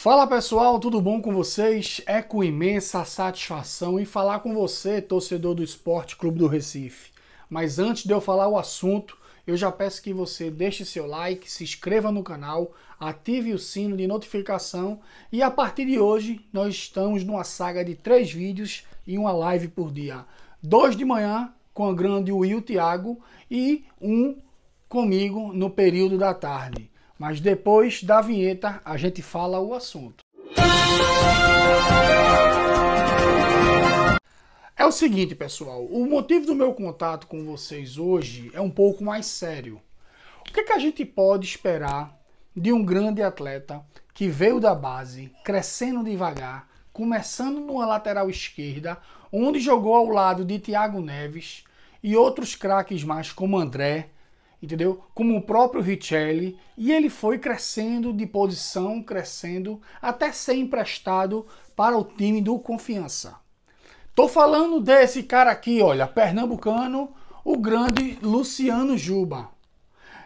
Fala pessoal, tudo bom com vocês? É com imensa satisfação em falar com você, torcedor do Esporte Clube do Recife. Mas antes de eu falar o assunto, eu já peço que você deixe seu like, se inscreva no canal, ative o sino de notificação e a partir de hoje nós estamos numa saga de três vídeos e uma live por dia. Dois de manhã com a grande Will Thiago e um comigo no período da tarde. Mas depois da vinheta a gente fala o assunto. É o seguinte, pessoal, o motivo do meu contato com vocês hoje é um pouco mais sério. O que, é que a gente pode esperar de um grande atleta que veio da base, crescendo devagar, começando numa lateral esquerda, onde jogou ao lado de Thiago Neves e outros craques mais como André, entendeu? Como o próprio Richelli, e ele foi crescendo de posição, crescendo, até ser emprestado para o time do Confiança. Tô falando desse cara aqui, olha, pernambucano, o grande Luciano Juba.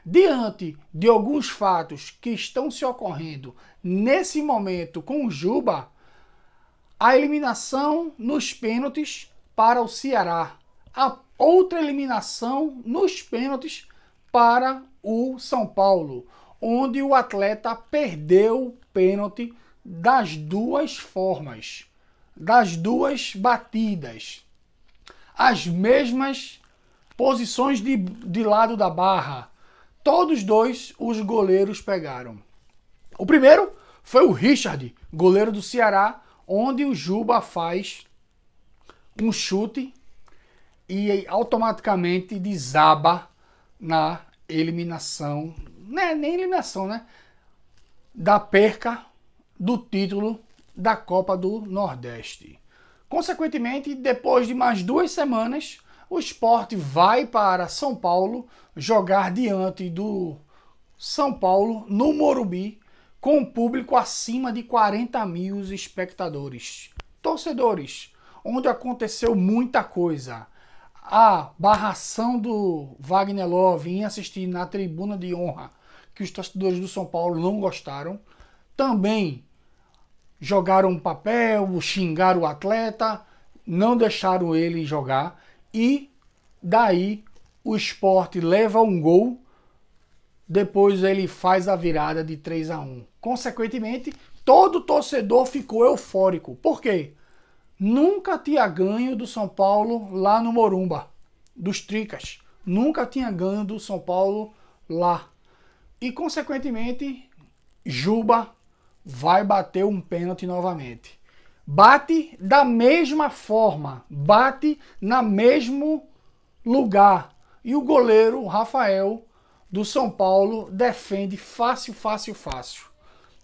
Diante de alguns fatos que estão se ocorrendo nesse momento com o Juba, a eliminação nos pênaltis para o Ceará, a outra eliminação nos pênaltis para o São Paulo, onde o atleta perdeu o pênalti das duas formas, das duas batidas. As mesmas posições de, de lado da barra. Todos dois os goleiros pegaram. O primeiro foi o Richard, goleiro do Ceará, onde o Juba faz um chute e automaticamente desaba na eliminação, né, nem eliminação, né, da perca do título da Copa do Nordeste. Consequentemente, depois de mais duas semanas, o esporte vai para São Paulo jogar diante do São Paulo no Morumbi com um público acima de 40 mil espectadores, torcedores, onde aconteceu muita coisa a barração do Wagner Love em assistir na tribuna de honra, que os torcedores do São Paulo não gostaram, também jogaram um papel, xingaram o atleta, não deixaram ele jogar e daí o esporte leva um gol, depois ele faz a virada de 3 a 1. Consequentemente, todo torcedor ficou eufórico. Por quê? Nunca tinha ganho do São Paulo lá no Morumba, dos Tricas. Nunca tinha ganho do São Paulo lá. E, consequentemente, Juba vai bater um pênalti novamente. Bate da mesma forma, bate na mesmo lugar. E o goleiro Rafael do São Paulo defende fácil, fácil, fácil.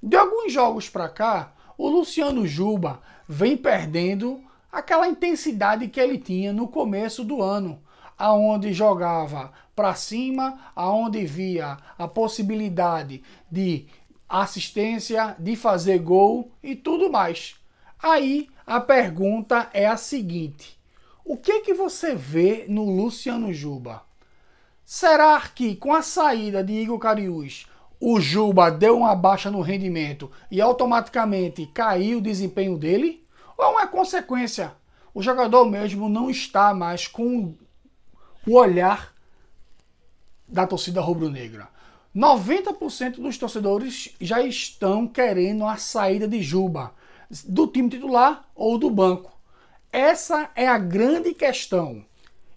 De alguns jogos para cá, o Luciano Juba vem perdendo aquela intensidade que ele tinha no começo do ano, aonde jogava para cima, aonde via a possibilidade de assistência, de fazer gol e tudo mais. Aí a pergunta é a seguinte: o que é que você vê no Luciano Juba? Será que com a saída de Igor Cariús o Juba deu uma baixa no rendimento e automaticamente caiu o desempenho dele? Ou é uma consequência? O jogador mesmo não está mais com o olhar da torcida rubro-negra. 90% dos torcedores já estão querendo a saída de Juba, do time titular ou do banco. Essa é a grande questão.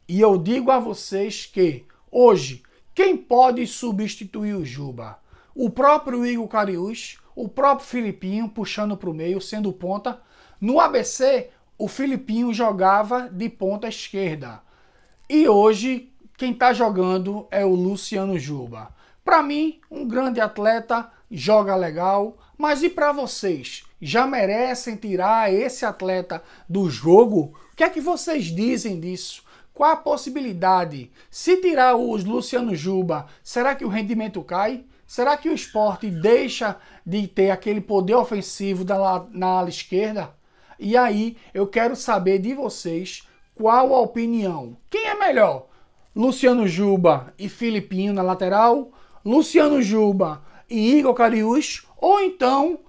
E eu digo a vocês que hoje quem pode substituir o Juba? o próprio Igor Cariús, o próprio Filipinho puxando para o meio, sendo ponta. No ABC, o Filipinho jogava de ponta esquerda. E hoje, quem está jogando é o Luciano Juba. Para mim, um grande atleta, joga legal, mas e para vocês? Já merecem tirar esse atleta do jogo? O que é que vocês dizem disso? Qual a possibilidade? Se tirar o Luciano Juba, será que o rendimento cai? Será que o esporte deixa de ter aquele poder ofensivo da, na ala esquerda? E aí eu quero saber de vocês qual a opinião. Quem é melhor? Luciano Juba e Filipinho na lateral? Luciano Juba e Igor Cariús? Ou então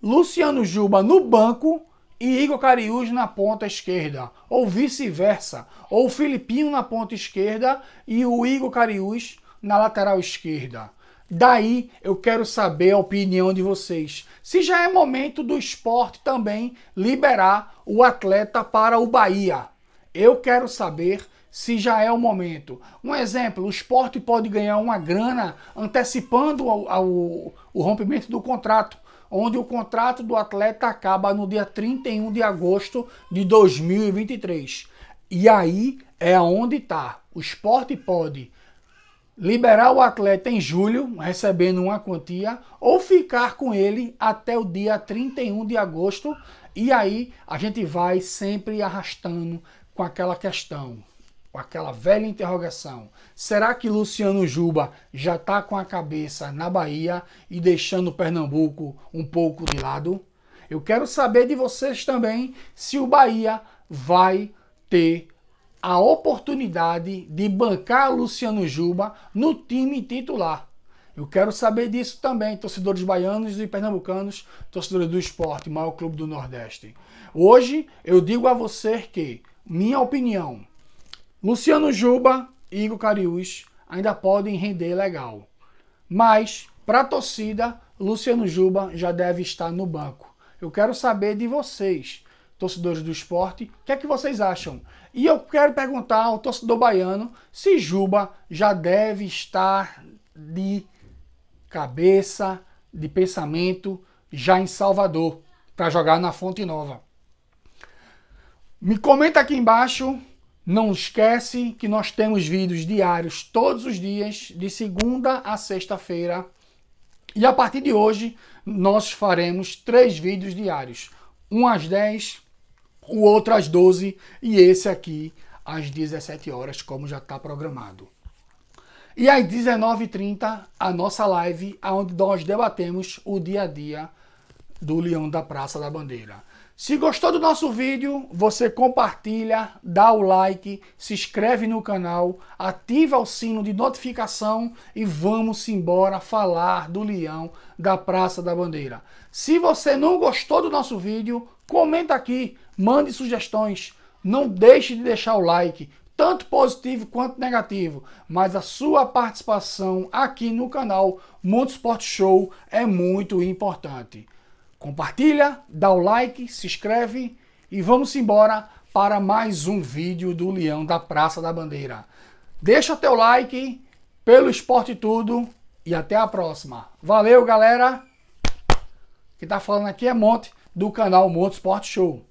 Luciano Juba no banco e Igor Cariús na ponta esquerda? Ou vice-versa? Ou Filipinho na ponta esquerda e o Igor Cariús na lateral esquerda? Daí eu quero saber a opinião de vocês. Se já é momento do esporte também liberar o atleta para o Bahia. Eu quero saber se já é o momento. Um exemplo: o esporte pode ganhar uma grana antecipando ao, ao, o rompimento do contrato, onde o contrato do atleta acaba no dia 31 de agosto de 2023. E aí é onde está. O esporte pode liberar o atleta em julho, recebendo uma quantia, ou ficar com ele até o dia 31 de agosto, e aí a gente vai sempre arrastando com aquela questão, com aquela velha interrogação. Será que Luciano Juba já está com a cabeça na Bahia e deixando Pernambuco um pouco de lado? Eu quero saber de vocês também se o Bahia vai ter a oportunidade de bancar Luciano Juba no time titular. Eu quero saber disso também, torcedores baianos e pernambucanos, torcedores do esporte, maior clube do Nordeste. Hoje eu digo a você que, minha opinião, Luciano Juba e Igor Cariús ainda podem render legal. Mas, para a torcida, Luciano Juba já deve estar no banco. Eu quero saber de vocês torcedores do esporte, o que é que vocês acham? E eu quero perguntar ao torcedor baiano se Juba já deve estar de cabeça, de pensamento, já em Salvador, para jogar na Fonte Nova. Me comenta aqui embaixo. Não esquece que nós temos vídeos diários todos os dias, de segunda a sexta-feira. E a partir de hoje, nós faremos três vídeos diários. Um às 10, o outro às 12 e esse aqui às 17 horas, como já está programado. E às 19h30, a nossa live, onde nós debatemos o dia a dia do Leão da Praça da Bandeira. Se gostou do nosso vídeo, você compartilha, dá o like, se inscreve no canal, ativa o sino de notificação e vamos embora falar do leão da Praça da Bandeira. Se você não gostou do nosso vídeo, comenta aqui Mande sugestões. Não deixe de deixar o like, tanto positivo quanto negativo. Mas a sua participação aqui no canal Mundo Esporte Show é muito importante. Compartilha, dá o like, se inscreve e vamos embora para mais um vídeo do Leão da Praça da Bandeira. Deixa teu like pelo esporte tudo e até a próxima. Valeu, galera! que tá falando aqui é Monte, do canal Monte Esporte Show.